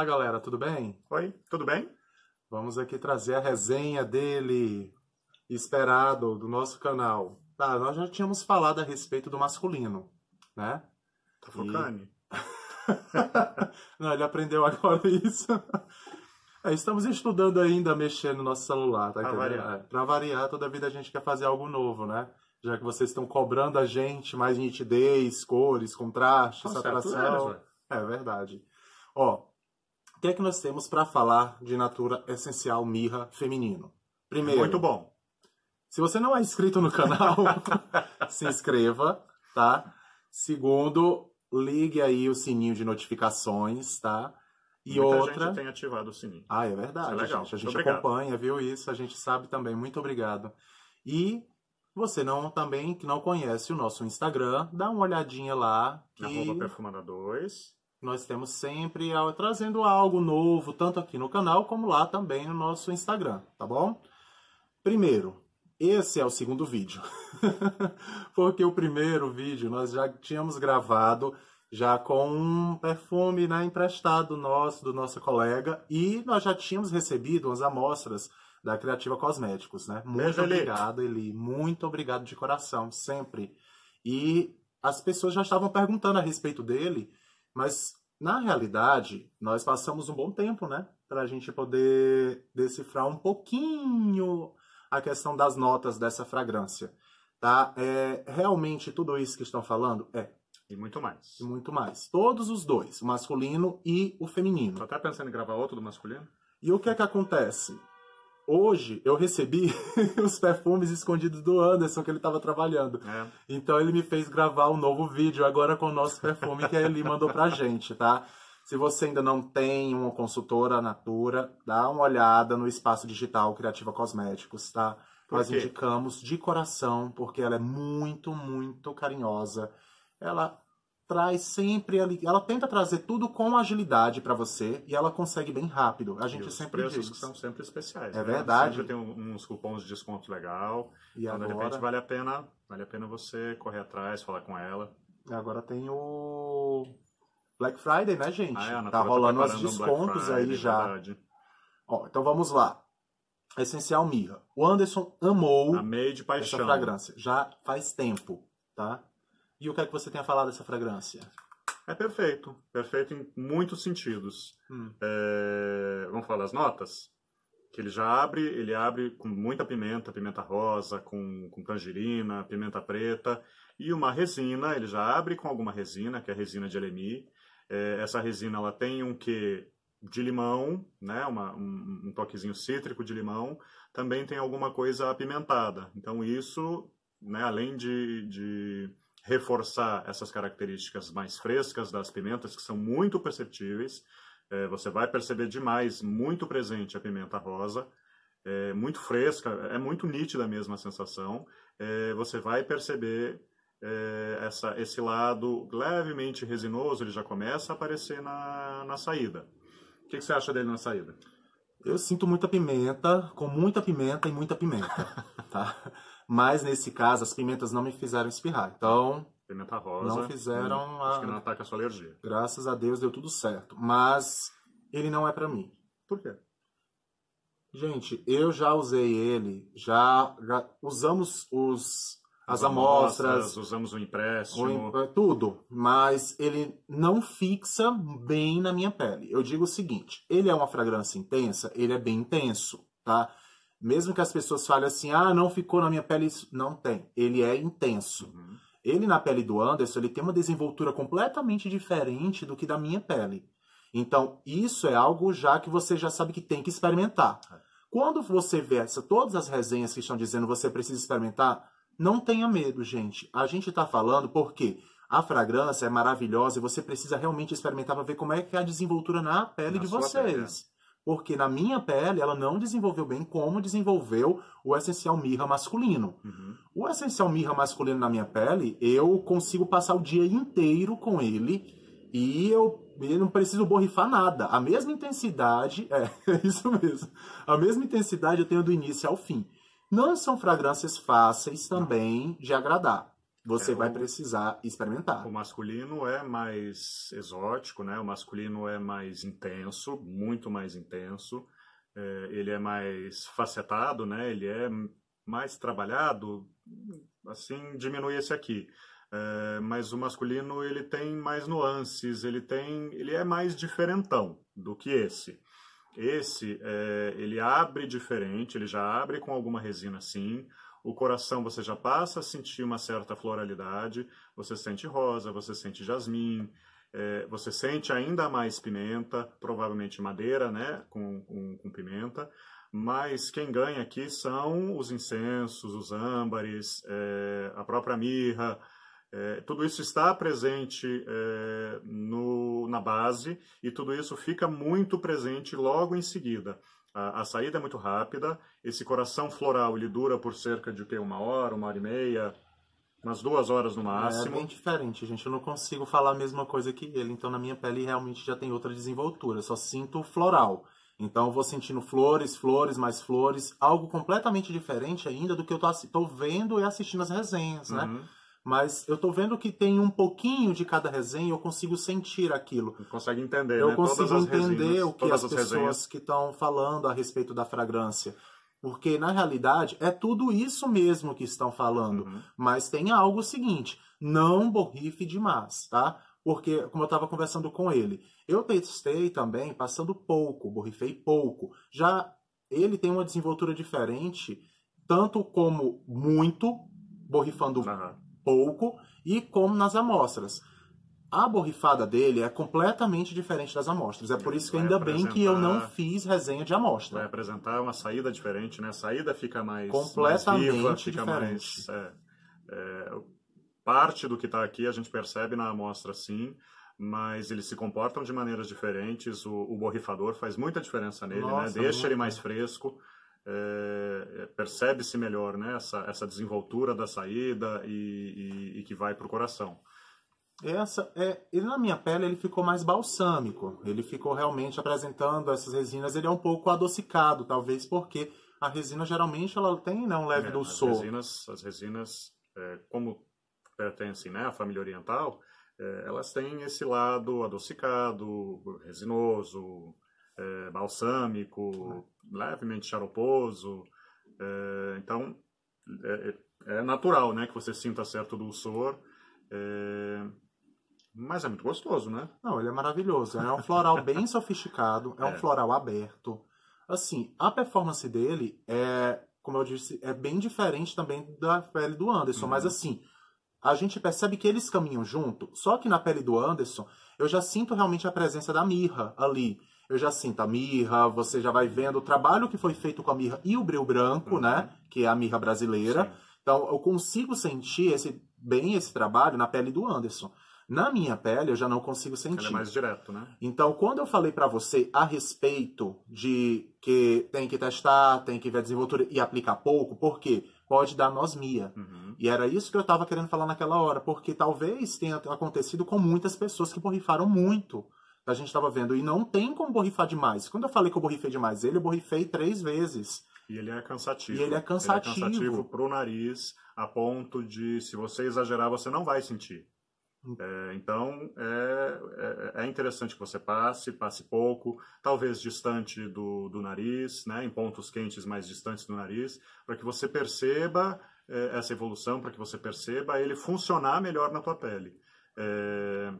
Olá, galera, tudo bem? Oi, tudo bem? Vamos aqui trazer a resenha dele, esperado, do nosso canal. Tá, nós já tínhamos falado a respeito do masculino, né? Tá focando? E... Não, ele aprendeu agora isso. É, estamos estudando ainda, mexendo no nosso celular, tá? Pra variar. É, pra variar, toda vida a gente quer fazer algo novo, né? Já que vocês estão cobrando a gente mais nitidez, cores, contrastes, saturação. É verdade. Ó, o que é que nós temos para falar de Natura Essencial Mirra Feminino? Primeiro. Muito bom. Se você não é inscrito no canal, se inscreva, tá? Segundo, ligue aí o sininho de notificações, tá? E Muita outra. gente tem ativado o sininho. Ah, é verdade. É legal. Gente. A gente acompanha, viu isso? A gente sabe também. Muito obrigado. E você não também que não conhece o nosso Instagram, dá uma olhadinha lá. Que... Arroba Perfumada 2. Nós temos sempre trazendo algo novo, tanto aqui no canal como lá também no nosso Instagram, tá bom? Primeiro, esse é o segundo vídeo, porque o primeiro vídeo nós já tínhamos gravado já com um perfume né, emprestado nosso, do nosso colega, e nós já tínhamos recebido umas amostras da Criativa Cosméticos, né? Muito obrigado, Eli. Muito obrigado de coração, sempre. E as pessoas já estavam perguntando a respeito dele, mas, na realidade, nós passamos um bom tempo, né? Para a gente poder decifrar um pouquinho a questão das notas dessa fragrância. Tá? É realmente tudo isso que estão falando? É. E muito mais. E muito mais. Todos os dois, o masculino e o feminino. Tô até pensando em gravar outro do masculino. E o que é que acontece? Hoje eu recebi os perfumes escondidos do Anderson que ele estava trabalhando. É. Então ele me fez gravar um novo vídeo agora com o nosso perfume que ele mandou pra gente, tá? Se você ainda não tem uma consultora Natura, dá uma olhada no espaço digital Criativa Cosméticos, tá? Nós indicamos de coração, porque ela é muito, muito carinhosa. Ela traz sempre ali, ela tenta trazer tudo com agilidade para você e ela consegue bem rápido. A gente e os sempre preços diz. que são sempre especiais. É né? verdade. Sempre tem uns cupons de desconto legal. E então, agora... de repente vale a pena, vale a pena você correr atrás, falar com ela. Agora tem o Black Friday, né, gente? Ah, é, tá, tá rolando os descontos Friday, aí já. Verdade. Ó, então vamos lá. Essencial Mirra. O Anderson amou Amei de paixão. essa fragrância. Já faz tempo, tá? E o que é que você tenha falado dessa fragrância. É perfeito. Perfeito em muitos sentidos. Hum. É, vamos falar as notas? Que ele já abre, ele abre com muita pimenta, pimenta rosa, com, com tangerina, pimenta preta e uma resina. Ele já abre com alguma resina, que é a resina de Alemi. É, essa resina ela tem um que de limão, né, uma, um, um, toquezinho cítrico de limão, também tem alguma coisa apimentada. Então isso, né, além de, de reforçar essas características mais frescas das pimentas, que são muito perceptíveis. É, você vai perceber demais, muito presente a pimenta rosa, é muito fresca, é muito nítida mesmo a sensação. É, você vai perceber é, essa, esse lado levemente resinoso, ele já começa a aparecer na, na saída. O que, que você acha dele na saída? Eu sinto muita pimenta, com muita pimenta e muita pimenta, tá? Mas nesse caso, as pimentas não me fizeram espirrar. Então. Pimenta rosa. Não fizeram. Hum, a... Acho que não ataca a sua alergia. Graças a Deus deu tudo certo. Mas ele não é para mim. Por quê? Gente, eu já usei ele, já, já usamos os as, as amostras, amostras, usamos o empréstimo, é, tudo, mas ele não fixa bem na minha pele. Eu digo o seguinte, ele é uma fragrância intensa, ele é bem intenso, tá? Mesmo que as pessoas falem assim, ah, não ficou na minha pele, isso. não tem. Ele é intenso. Uhum. Ele na pele do Anderson, ele tem uma desenvoltura completamente diferente do que da minha pele. Então, isso é algo já que você já sabe que tem que experimentar. É. Quando você vê essa, todas as resenhas que estão dizendo você precisa experimentar, não tenha medo, gente. A gente está falando porque a fragrância é maravilhosa e você precisa realmente experimentar para ver como é que é a desenvoltura na pele na de vocês. É porque na minha pele ela não desenvolveu bem como desenvolveu o essencial mirra masculino. Uhum. O essencial mirra masculino na minha pele, eu consigo passar o dia inteiro com ele e eu, eu não preciso borrifar nada. A mesma intensidade, é, é isso mesmo. A mesma intensidade eu tenho do início ao fim. Não são fragrâncias fáceis também de agradar você é, vai o, precisar experimentar. O masculino é mais exótico, né? O masculino é mais intenso, muito mais intenso. É, ele é mais facetado, né? Ele é mais trabalhado. Assim, diminui esse aqui. É, mas o masculino ele tem mais nuances, ele tem, ele é mais diferentão do que esse. Esse é, ele abre diferente, ele já abre com alguma resina, sim o coração você já passa a sentir uma certa floralidade, você sente rosa, você sente jasmim, é, você sente ainda mais pimenta, provavelmente madeira, né, com, com, com, pimenta, mas quem ganha aqui são os incensos, os âmbares, é, a própria mirra, é, tudo isso está presente é, no, na base e tudo isso fica muito presente logo em seguida. A, a, saída é muito rápida, esse coração floral ele dura por cerca de uma hora, uma hora e meia, umas duas horas no é máximo. É bem diferente, gente. Eu não consigo falar a mesma coisa que ele, então na minha pele realmente já tem outra desenvoltura. Eu só sinto floral. Então eu vou sentindo flores, flores, mais flores, algo completamente diferente ainda do que eu estou vendo e assistindo as resenhas, né? uhum. né? mas eu tô vendo que tem um pouquinho de cada resenha, eu consigo sentir aquilo. Consegue entender, Eu né? consigo todas entender o que as, as pessoas resenhas. que estão falando a respeito da fragrância. Porque, na realidade, é tudo isso mesmo que estão falando. Uhum. Mas tem algo seguinte, não borrife demais, tá? Porque, como eu estava conversando com ele, eu testei também passando pouco, borrifei pouco. Já ele tem uma desenvoltura diferente, tanto como muito, borrifando uhum pouco e como nas amostras. A borrifada dele é completamente diferente das amostras. É por isso que ainda bem que eu não fiz resenha de amostra. Vai apresentar uma saída diferente, né? A saída fica mais completamente mais viva, fica diferente. Mais, é, é, parte do que está aqui a gente percebe na amostra, sim mas eles se comportam de maneiras diferentes. O, o borrifador faz muita diferença nele, né? Nossa, né? Deixa ele mais fresco é, percebe-se melhor né? essa, essa desenvoltura da saída e, e, e que vai para o coração. Essa é, ele na minha pele ele ficou mais balsâmico, ele ficou realmente apresentando essas resinas, ele é um pouco adocicado, talvez porque a resina geralmente ela tem né, um leve é, dulçor. As resinas, as resinas é, como pertencem né, à família oriental, é, elas têm esse lado adocicado, resinoso, é, balsâmico, levemente charoposo. É, então, é, é, é, natural né, que você sinta certo dulçor. É, mas é muito gostoso, né? Não, ele é maravilhoso. É um floral bem sofisticado, é um é. floral aberto. Assim, a performance dele é, como eu disse, é bem diferente também da pele do Anderson. Uhum. Mas assim, a gente percebe que eles caminham junto, só que na pele do Anderson eu já sinto realmente a presença da mirra ali eu já sinto a mirra, você já vai vendo o trabalho que foi feito com a mirra e o breu branco, né? uhum. né? Que é a mirra brasileira. Sim. Então, eu consigo sentir esse bem esse trabalho na pele do Anderson. Na minha pele, eu já não consigo é sentir. Ele é mais direto, né? Então, quando eu falei para você a respeito de que tem que testar, tem que ver a desenvoltura e aplicar pouco, por quê? Pode dar nosmia. Uhum. E era isso que eu estava querendo falar naquela hora, porque talvez tenha acontecido com muitas pessoas que borrifaram muito a gente estava vendo. E não tem como borrifar demais. Quando eu falei que eu borrifei demais ele, eu borrifei três vezes. E ele é cansativo. E ele é cansativo. Ele é cansativo pro nariz, a ponto de, se você exagerar, você não vai sentir. É, então, é, é, é, interessante que você passe, passe pouco, talvez distante do, do nariz, né, em pontos quentes mais distantes do nariz, para que você perceba é, essa evolução, para que você perceba ele funcionar melhor na tua pele. É,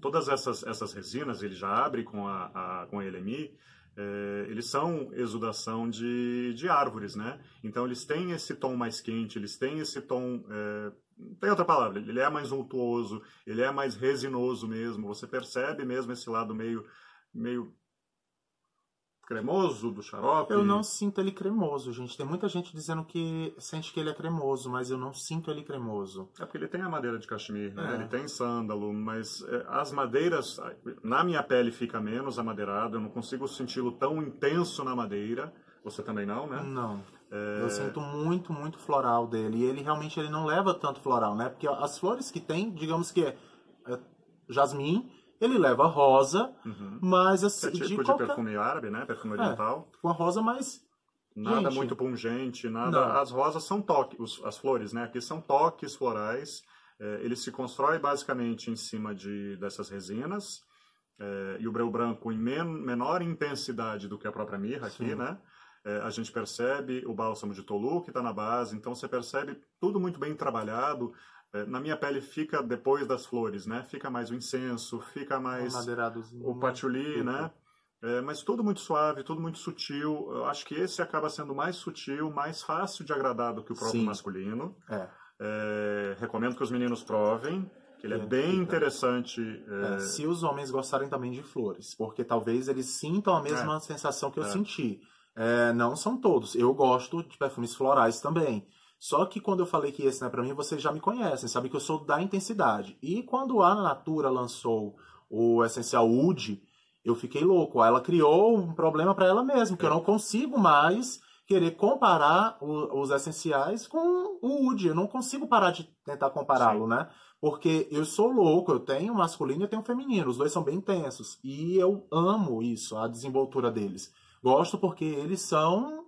todas essas, essas resinas, ele já abre com a, a com a LMI, é, eles são exudação de, de árvores, né? Então eles têm esse tom mais quente, eles têm esse tom. É, tem outra palavra, ele é mais untuoso, ele é mais resinoso mesmo, você percebe mesmo esse lado meio, meio cremoso do xarope? Eu não sinto ele cremoso, gente. Tem muita gente dizendo que sente que ele é cremoso, mas eu não sinto ele cremoso. É porque ele tem a madeira de cachemir, né? É. Ele tem sândalo, mas é, as madeiras, na minha pele fica menos amadeirado, eu não consigo senti-lo tão intenso na madeira. Você também não, né? Não. É... Eu sinto muito, muito floral dele. E ele realmente ele não leva tanto floral, né? Porque as flores que tem, digamos que é, é jasmim, ele leva rosa, uhum. mas assim. É tipo de, de qualquer... perfume árabe, né? Perfume é, oriental. É, a rosa mais. Nada gente. muito pungente, nada. Não. As rosas são toques, as flores, né? Aqui são toques florais. É, ele se constrói basicamente em cima de, dessas resinas. É, e o breu branco em men menor intensidade do que a própria mirra aqui, né? É, a gente percebe o bálsamo de Tolu que está na base, então você percebe tudo muito bem trabalhado, é, na minha pele fica depois das flores, né? Fica mais o incenso, fica mais o, patchouli, né? né? É, mas tudo muito suave, tudo muito sutil. Eu acho que esse acaba sendo mais sutil, mais fácil de agradar do que o próprio Sim. masculino. É. É, recomendo que os meninos provem. Que ele é, é bem fica. interessante. É, se os homens gostarem também de flores, porque talvez eles sintam a mesma sensação que eu senti. não são todos. Eu gosto de perfumes florais também. Só que quando eu falei que esse não é pra mim, vocês já me conhecem, sabem que eu sou da intensidade. E quando a Natura lançou o Essencial Wood, eu fiquei louco. Ela criou um problema para ela mesma, que eu é. não consigo mais querer comparar o, os essenciais com o Wood. Eu não consigo parar de tentar compará-lo, né? Porque eu sou louco, eu tenho masculino e eu tenho feminino. Os dois são bem intensos. E eu amo isso, a desenvoltura deles. Gosto porque eles são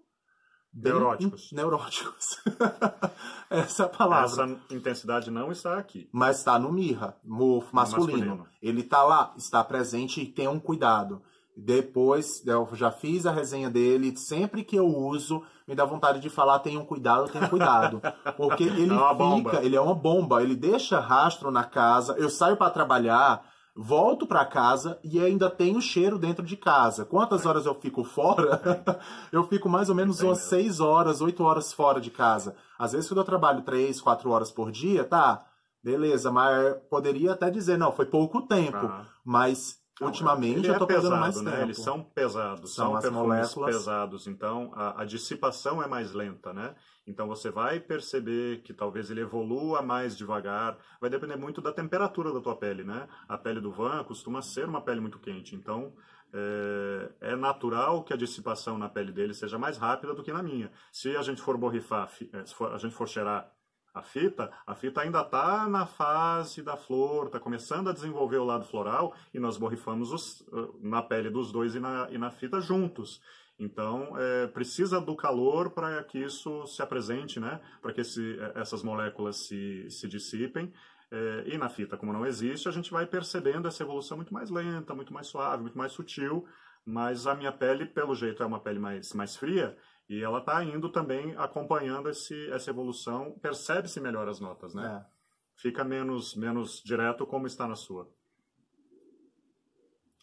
Neuróticos. Neuróticos. Essa é palavra. Essa intensidade não está aqui. Mas está no mirra, no masculino. masculino. Ele está lá, está presente e tem um cuidado. Depois, eu já fiz a resenha dele, sempre que eu uso, me dá vontade de falar, um cuidado, tenham cuidado. Porque ele é fica, bomba. ele é uma bomba, ele deixa rastro na casa. Eu saio para trabalhar, volto para casa e ainda tenho cheiro dentro de casa. Quantas horas eu fico fora? eu fico mais ou menos umas 6 horas, 8 horas fora de casa. Às vezes, quando eu trabalho 3, 4 horas por dia, tá, beleza, mas poderia até dizer, não, foi pouco tempo. Uhum. Mas Ultimamente eu estou é pesado, mais né? Tempo. Eles são pesados, são, são perfumes pesados, então a, a, dissipação é mais lenta, né? Então você vai perceber que talvez ele evolua mais devagar, vai depender muito da temperatura da tua pele, né? A pele do van costuma ser uma pele muito quente, então é, é natural que a dissipação na pele dele seja mais rápida do que na minha. Se a gente for borrifar, é, se for, a gente for cheirar a fita, a fita ainda está na fase da flor, está começando a desenvolver o lado floral e nós borrifamos os, eh, na pele dos dois e na, e na fita juntos. Então, é, precisa do calor para que isso se apresente, né? para que esse, eh, essas moléculas se, se dissipem. É, e na fita, como não existe, a gente vai percebendo essa evolução muito mais lenta, muito mais suave, muito mais sutil. Mas a minha pele, pelo jeito, é uma pele mais, mais fria e ela está indo também acompanhando esse, essa evolução, percebe-se melhor as notas, né? É. Fica menos, menos direto como está na sua.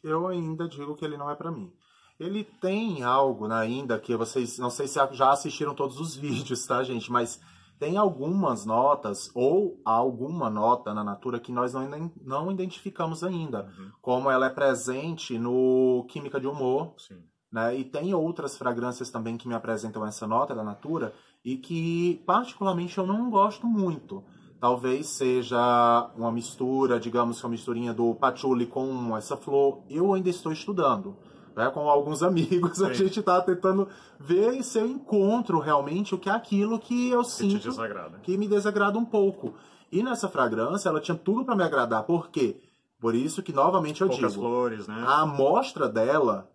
Eu ainda digo que ele não é para mim. Ele tem algo né, ainda que vocês, não sei se já assistiram todos os vídeos, tá, gente? Mas tem algumas notas ou alguma nota na natura que nós não, não identificamos ainda, uhum. como ela é presente no Química de Humor. Sim né? E tem outras fragrâncias também que me apresentam essa nota da Natura e que, particularmente, eu não gosto muito. Talvez seja uma mistura, digamos que uma misturinha do patchouli com essa flor. Eu ainda estou estudando. Né? Com alguns amigos, Sim. a gente está tentando ver se eu encontro realmente o que é aquilo que eu que sinto que me desagrada um pouco. E nessa fragrância, ela tinha tudo para me agradar. Por quê? Por isso que, novamente, eu Poucas digo... flores, né? A amostra dela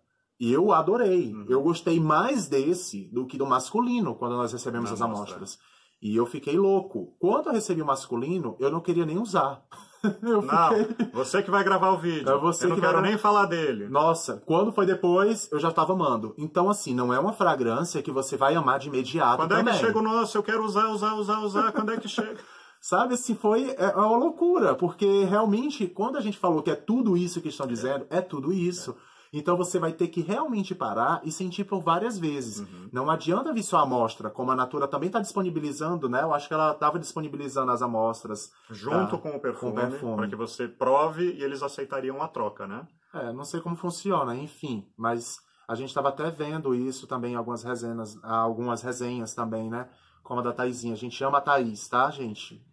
e eu adorei. Uhum. Eu gostei mais desse do que do masculino quando nós recebemos Na as amostra. amostras. E eu fiquei louco. Quando eu recebi o masculino, eu não queria nem usar. Eu não, fiquei... você que vai gravar o vídeo. É você eu não quero vai... nem falar dele. Nossa, quando foi depois, eu já tava amando. Então, assim, não é uma fragrância que você vai amar de imediato. Quando também. é que chega o nosso, eu quero usar, usar, usar, usar. Quando é que chega? Sabe, se foi é uma loucura, porque realmente, quando a gente falou que é tudo isso que estão dizendo, é, é tudo isso. É. Então você vai ter que realmente parar e sentir por várias vezes. Uhum. Não adianta vir só a amostra, como a Natura também está disponibilizando, né? Eu acho que ela estava disponibilizando as amostras. Junto tá? com o perfume, perfume. para que você prove e eles aceitariam a troca, né? É, não sei como funciona, enfim, mas a gente estava até vendo isso também em algumas resenhas, algumas resenhas também, né? Como a da Taizinha. A gente ama a tá, gente?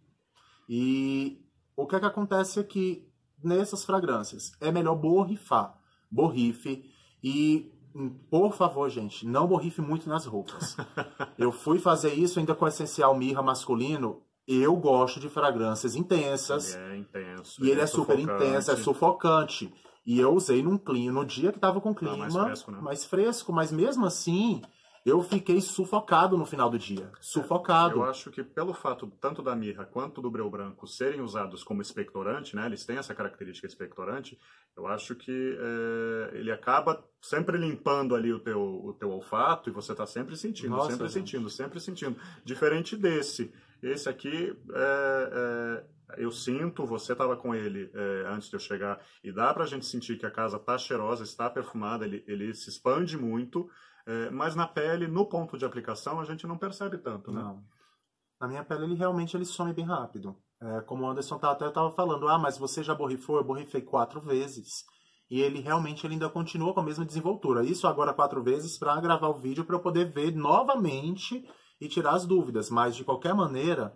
E o que é que acontece aqui é nessas fragrâncias? É melhor borrifar borrife e hum, por favor, gente, não borrife muito nas roupas. eu fui fazer isso ainda com o essencial mirra masculino. Eu gosto de fragrâncias intensas. Ele é intenso. E ele, é, é, super intenso, é sufocante. E eu usei num clima, no dia que tava com tá clima, mais, fresco, né? mais fresco, mas mesmo assim, eu fiquei sufocado no final do dia. Sufocado. Eu acho que pelo fato tanto da mirra quanto do breu branco serem usados como expectorante, né? Eles têm essa característica expectorante. Eu acho que é, ele acaba sempre limpando ali o teu, o teu olfato e você está sempre sentindo, Nossa, sempre gente. sentindo, sempre sentindo. Diferente desse. Esse aqui é, é eu sinto, você estava com ele é, antes de eu chegar, e dá para a gente sentir que a casa está cheirosa, está perfumada, ele, ele se expande muito, é, mas na pele, no ponto de aplicação, a gente não percebe tanto, né? Não. Na minha pele, ele realmente ele some bem rápido. É, como o Anderson tá, até estava falando, ah, mas você já borrifou, eu borrifei quatro vezes. E ele realmente ele ainda continua com a mesma desenvoltura. Isso agora quatro vezes para gravar o vídeo, para eu poder ver novamente e tirar as dúvidas. Mas, de qualquer maneira,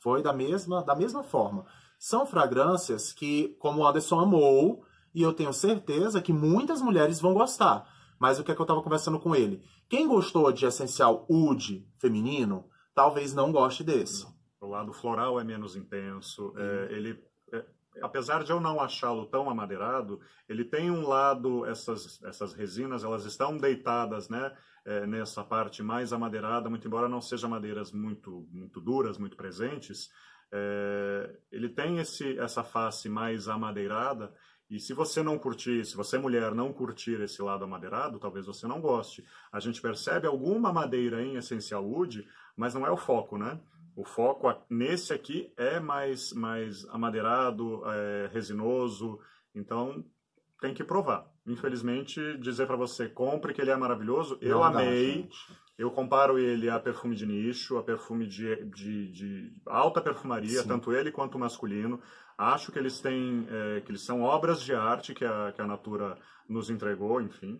foi da mesma, da mesma forma. São fragrâncias que, como o Anderson amou, e eu tenho certeza que muitas mulheres vão gostar. Mas o que é que eu estava conversando com ele? Quem gostou de essencial Oud feminino, talvez não goste desse. O lado floral é menos intenso, é, ele é, apesar de eu não achá-lo tão amadeirado, ele tem um lado, essas, essas resinas, elas estão deitadas, né? É, nessa parte mais amadeirada, muito embora não sejam madeiras muito, muito duras, muito presentes, é, ele tem esse, essa face mais amadeirada e se você não curtir, se você mulher não curtir esse lado amadeirado, talvez você não goste. A gente percebe alguma madeira em essencial wood, mas não é o foco, né? O foco nesse aqui é mais, mais amadeirado, é, resinoso, então tem que provar. Infelizmente, dizer para você, compre que ele é maravilhoso, eu amei. Dá, eu comparo ele a perfume de nicho, a perfume de, de, de alta perfumaria, Sim. tanto ele quanto o masculino. Acho que eles têm, é, que eles são obras de arte que a, que a Natura nos entregou, enfim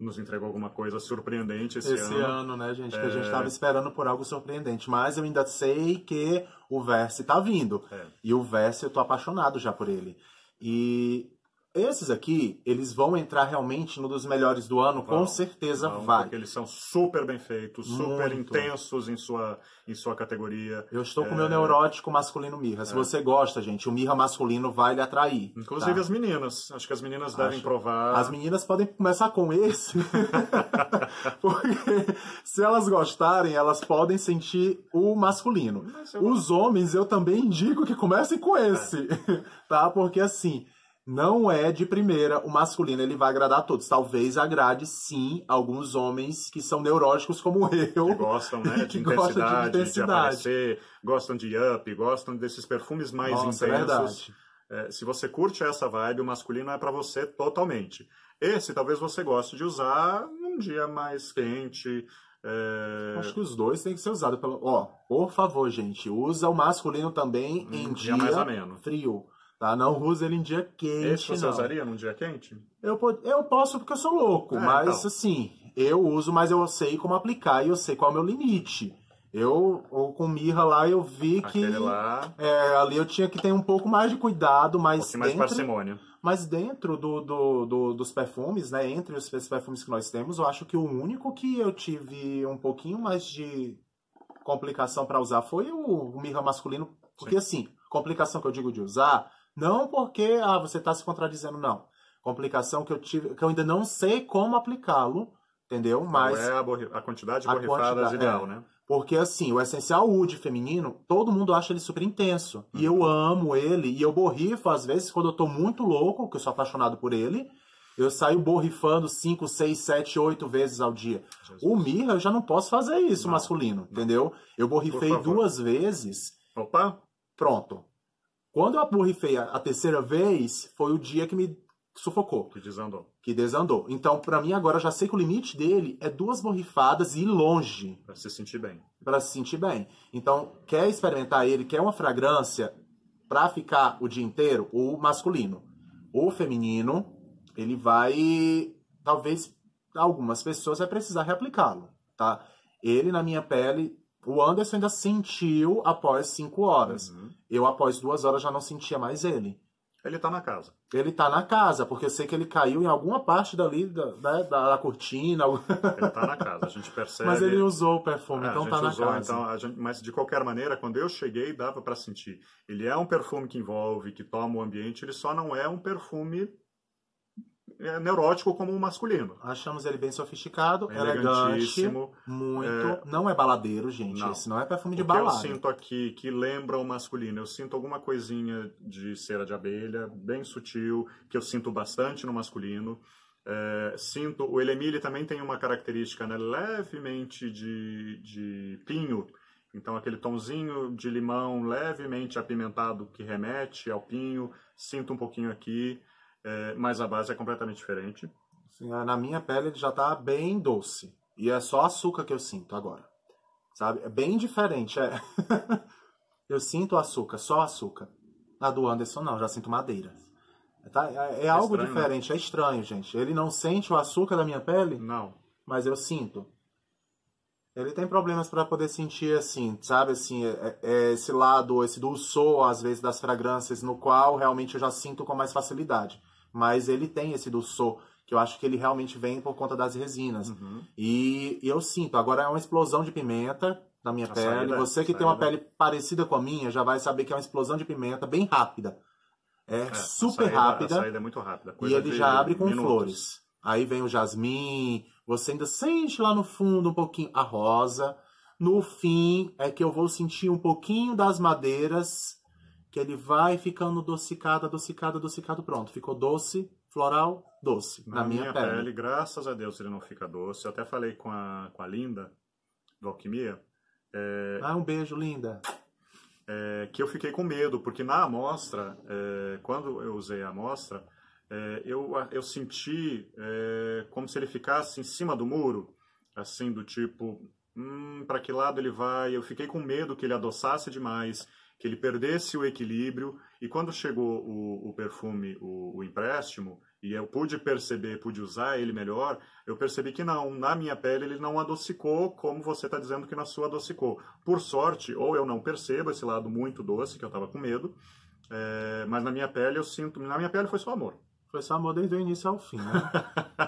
nos entregou alguma coisa surpreendente esse, esse ano. ano. né, gente? É... Que a é. gente estava esperando por algo surpreendente. Mas eu ainda sei que o verso está vindo. É. E o verso eu tô apaixonado já por ele. E esses aqui, eles vão entrar realmente no dos melhores do ano, com certeza não, vai. Porque eles são super bem feitos, super Muito. intensos em sua, em sua categoria. Eu estou é... com o meu é. neurótico masculino Mirra. Se é. você gosta, gente, o Mirra masculino vai lhe atrair. Tá? Inclusive tá? as meninas. Acho que as meninas devem Acho... provar. As meninas podem começar com esse. porque se elas gostarem, elas podem sentir o masculino. Os homens, eu também indico que comecem com esse. É. tá? Porque assim não é de primeira o masculino ele vai agradar a todos. Talvez agrade sim alguns homens que são neuróticos como eu. Que gostam, né, de, intensidade, gostam de intensidade, de aparecer, gostam de up, gostam desses perfumes mais Nossa, é intensos. é, se você curte essa vibe, o masculino é para você totalmente. Esse talvez você goste de usar num dia mais quente, é... Acho que os dois têm que ser usados. Pelo... Ó, por favor, gente, usa o masculino também em dia, dia, ameno. frio. Tá? Não usa ele em dia quente. Esse você não. usaria num dia quente? Eu, eu posso porque eu sou louco, é, mas então. assim, eu uso, mas eu sei como aplicar e eu sei qual é o meu limite. Eu, ou com mirra lá, eu vi Aquele que. Lá... É, ali eu tinha que ter um pouco mais de cuidado, mas. Um mais dentro, parcimônia. Mas dentro do, do, do, dos perfumes, né? Entre os perfumes que nós temos, eu acho que o único que eu tive um pouquinho mais de complicação para usar foi o, o mirra masculino. Porque Sim. assim, complicação que eu digo de usar não porque ah, você está se contradizendo, não. Complicação que eu tive, que eu ainda não sei como aplicá-lo, entendeu? Mas. Não é a, borri... a quantidade borrifada é. ideal, é. né? Porque assim, o essencial UD feminino, todo mundo acha ele super intenso. Uhum. E eu amo ele, e eu borrifo às vezes quando eu tô muito louco, que eu sou apaixonado por ele. Eu saio borrifando 5, 6, 7, 8 vezes ao dia. Jesus. O mirra eu já não posso fazer isso, não. masculino, entendeu? Eu borrifei duas vezes. Opa! Pronto. Quando eu aborrifei a, a terceira vez, foi o dia que me sufocou. Que desandou. Que desandou. Então, para mim, agora já sei que o limite dele é duas borrifadas e ir longe. Pra se sentir bem. Pra se sentir bem. Então, quer experimentar ele, quer uma fragrância pra ficar o dia inteiro, o masculino. O feminino, ele vai. Talvez algumas pessoas vai precisar reaplicá-lo, tá? Ele, na minha pele, o Anderson ainda sentiu após cinco horas. Uhum. Eu, após duas horas, já não sentia mais ele. Ele tá na casa. Ele tá na casa, porque eu sei que ele caiu em alguma parte dali da, né, da, da cortina. Ele tá na casa, a gente percebe. Mas ele usou o perfume, é, então tá na usou, casa. Então, gente, mas de qualquer maneira, quando eu cheguei, dava para sentir. Ele é um perfume que envolve, que toma o ambiente, ele só não é um perfume é, neurótico como o masculino. Achamos ele bem sofisticado, é elegante, muito. É... Não é baladeiro, gente. Não. Esse não é perfume de balada. eu sinto aqui que lembra o masculino. Eu sinto alguma coisinha de cera de abelha, bem sutil, que eu sinto bastante no masculino. É, sinto, o Elemile também tem uma característica né, levemente de, de pinho, então, aquele tomzinho de limão levemente apimentado que remete ao pinho, sinto um pouquinho aqui é, mas a base é completamente diferente. Sim, é, na minha pele ele já tá bem doce. E é só açúcar que eu sinto agora. Sabe? É bem diferente, é. eu sinto açúcar, só açúcar. Na do Anderson não, já sinto madeira. É, tá? É, é, é, algo estranho, né? diferente, é estranho, gente. Ele não sente o açúcar da minha pele? Não. Mas eu sinto. Ele tem problemas para poder sentir assim, sabe? Assim, é, é esse lado, esse dulçor, às vezes, das fragrâncias, no qual realmente eu já sinto com mais facilidade. Mas ele tem esse doçô, que eu acho que ele realmente vem por conta das resinas. Uhum. E, e, eu sinto, agora é uma explosão de pimenta na minha pele. Saída, Você que saída. tem uma pele parecida com a minha já vai saber que é uma explosão de pimenta bem rápida. É, é super a saída, rápida. A saída é muito rápida. Coisa e ele já abre com minutos. flores. Aí vem o jasmim, você ainda sente lá no fundo um pouquinho a rosa. No fim é que eu vou sentir um pouquinho das madeiras que ele vai ficando adocicado, adocicado, adocicado, pronto. Ficou doce, floral, doce, na, na minha, minha pele. pele. Graças a Deus ele não fica doce. Eu até falei com a, com a Linda, do Alquimia. É... Ah, um beijo, Linda. É, que eu fiquei com medo, porque na amostra, é, quando eu usei a amostra, é, eu, eu senti é, como se ele ficasse em cima do muro, assim, do tipo, hum, para que lado ele vai? Eu fiquei com medo que ele adoçasse demais que ele perdesse o equilíbrio e quando chegou o, o perfume, o, o, empréstimo, e eu pude perceber, pude usar ele melhor, eu percebi que não, na minha pele ele não adocicou como você está dizendo que na sua adocicou. Por sorte, ou eu não percebo esse lado muito doce, que eu estava com medo, é, mas na minha pele eu sinto, na minha pele foi só amor. Foi só amor desde o início ao fim, né?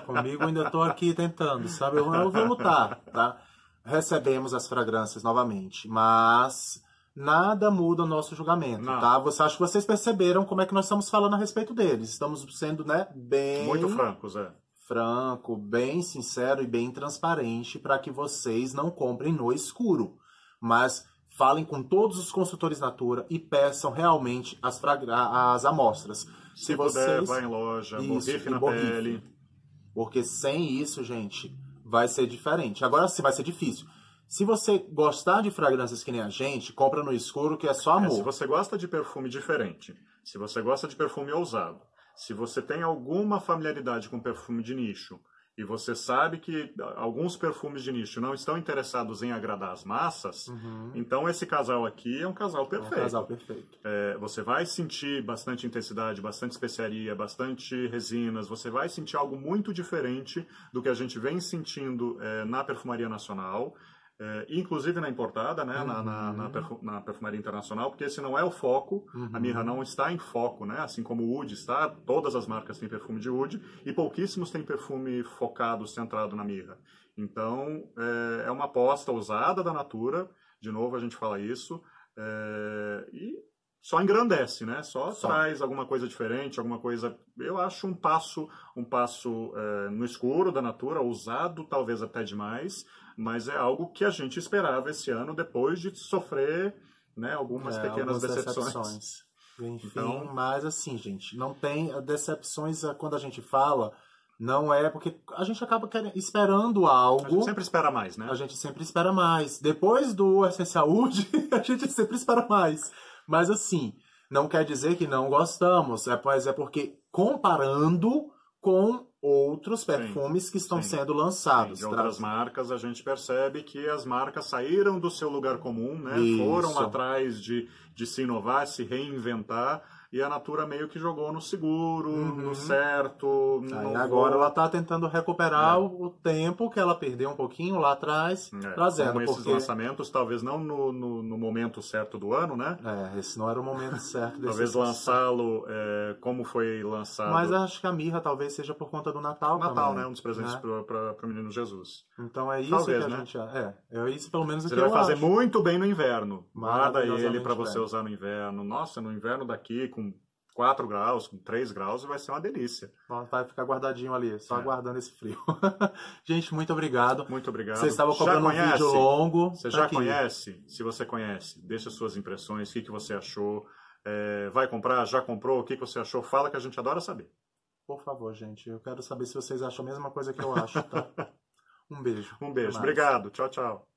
Comigo ainda estou aqui tentando, sabe? Eu, eu vou lutar, tá? Recebemos as fragrâncias novamente, mas nada muda o nosso julgamento, não. tá? Você, acho que vocês perceberam como é que nós estamos falando a respeito deles. Estamos sendo, né, bem... Muito francos, é. Franco, bem sincero e bem transparente para que vocês não comprem no escuro. Mas falem com todos os consultores Natura e peçam realmente as, as amostras. Se, Se vocês... puder, vá em loja, isso, borrife na borrife. pele. Porque sem isso, gente, vai ser diferente. Agora sim, vai ser difícil. Se você gostar de fragrâncias que nem a gente, compra no escuro que é só amor. É, se você gosta de perfume diferente, se você gosta de perfume ousado, se você tem alguma familiaridade com perfume de nicho e você sabe que alguns perfumes de nicho não estão interessados em agradar as massas, uhum. então esse casal aqui é um casal perfeito. É um casal perfeito. É, você vai sentir bastante intensidade, bastante especiaria, bastante resinas, você vai sentir algo muito diferente do que a gente vem sentindo é, na perfumaria nacional é, inclusive na importada, né, uhum. na, na, na, uhum. perfum, na, perfumaria internacional, porque esse não é o foco, uhum. a mirra não está em foco, né, assim como o Oud está, todas as marcas têm perfume de Oud e pouquíssimos têm perfume focado, centrado na mirra. Então, é, é uma aposta ousada da Natura, de novo a gente fala isso, é, e só engrandece, né? Só, só, traz alguma coisa diferente, alguma coisa. Eu acho um passo, um passo é, no escuro da natura, ousado talvez até demais, mas é algo que a gente esperava esse ano depois de sofrer, né? Algumas é, pequenas algumas decepções. decepções. Enfim, então... mas assim, gente, não tem decepções eh, quando a gente fala. Não é porque a gente acaba querendo, esperando algo. A gente sempre espera mais, né? A gente sempre espera mais. Depois do Sem Saúde, a gente sempre espera mais. Mas assim, não quer dizer que não gostamos, é, pois é porque comparando com outros perfumes sim, que estão sim, sendo lançados. Sim, de outras marcas, a gente percebe que as marcas saíram do seu lugar comum, né? Isso. foram atrás de, de se inovar, se reinventar e a Natura meio que jogou no seguro, uhum. no certo. Aí no agora voo. ela está tentando recuperar é. o tempo que ela perdeu um pouquinho lá atrás, é. trazendo. Com esses porque... lançamentos, talvez não no, no, no, momento certo do ano, né? É, esse não era o momento certo. Desse talvez lançá-lo é, como foi lançado. Mas acho que a mirra talvez seja por conta do Natal. Natal, também, né? Um dos presentes né? para o menino Jesus. Então é isso talvez, que a né? gente. É, é isso pelo menos Você vai fazer muito bem no inverno. Guarda ele para você usar no inverno. Nossa, no inverno daqui, com 4 graus, com 3 graus, vai ser uma delícia. Vai ficar guardadinho ali, só é. aguardando esse frio. Gente, muito obrigado. Muito obrigado. Você estava cobrando um vídeo longo. Você tá já aqui. conhece? Se você conhece, deixa suas impressões, o que, que você achou. É, vai comprar? Já comprou? O que, que você achou? Fala que a gente adora saber. Por favor, gente. Eu quero saber se vocês acham a mesma coisa que eu acho, tá? um beijo. Um beijo. Obrigado. Tchau, tchau.